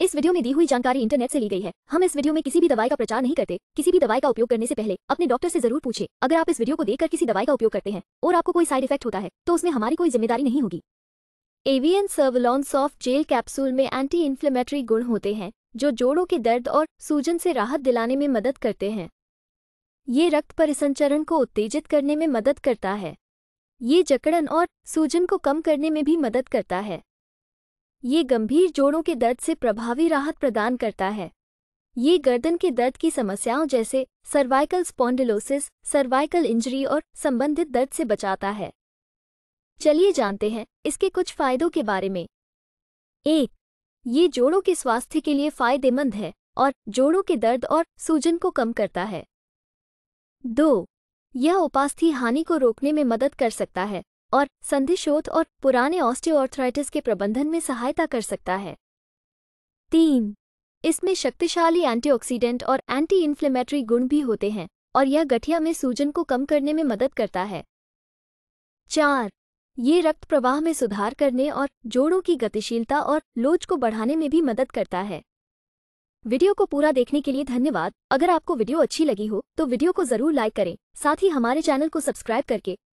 इस वीडियो में दी हुई जानकारी इंटरनेट से ली गई है हम इस वीडियो में किसी भी दवाई का प्रचार नहीं करते किसी भी दवाई का उपयोग करने से पहले अपने डॉक्टर से जरूर पूछे अगर आप इस वीडियो को देखकर किसी दवाई का उपयोग करते हैं और आपको कोई साइड इफेक्ट होता है तो उसमें हमारी कोई जिम्मेदारी नहीं होगी एवियन सर्वलॉन सॉफ्ट जेल कैप्सूल में एंटी इन्फ्लेमेटरी गुण होते हैं जो जोड़ों के दर्द और सूजन से राहत दिलाने में मदद करते हैं ये रक्त परिसंचरण को उत्तेजित करने में मदद करता है ये जकड़न और सूजन को कम करने में भी मदद करता है ये गंभीर जोड़ों के दर्द से प्रभावी राहत प्रदान करता है ये गर्दन के दर्द की समस्याओं जैसे सर्वाइकल स्पॉन्डिलोसिस सर्वाइकल इंजरी और संबंधित दर्द से बचाता है चलिए जानते हैं इसके कुछ फायदों के बारे में एक ये जोड़ों के स्वास्थ्य के लिए फायदेमंद है और जोड़ों के दर्द और सूजन को कम करता है दो यह उपास्थि हानि को रोकने में मदद कर सकता है और संधिशोध और पुराने ऑस्टियोआर्थराइटिस के प्रबंधन में सहायता कर सकता है तीन इसमें शक्तिशाली एंटीऑक्सीडेंट और एंटी इन्फ्लेमेटरी गुण भी होते हैं और यह गठिया में सूजन को कम करने में मदद करता है चार ये रक्त प्रवाह में सुधार करने और जोड़ों की गतिशीलता और लोच को बढ़ाने में भी मदद करता है वीडियो को पूरा देखने के लिए धन्यवाद अगर आपको वीडियो अच्छी लगी हो तो वीडियो को जरूर लाइक करें साथ ही हमारे चैनल को सब्सक्राइब करके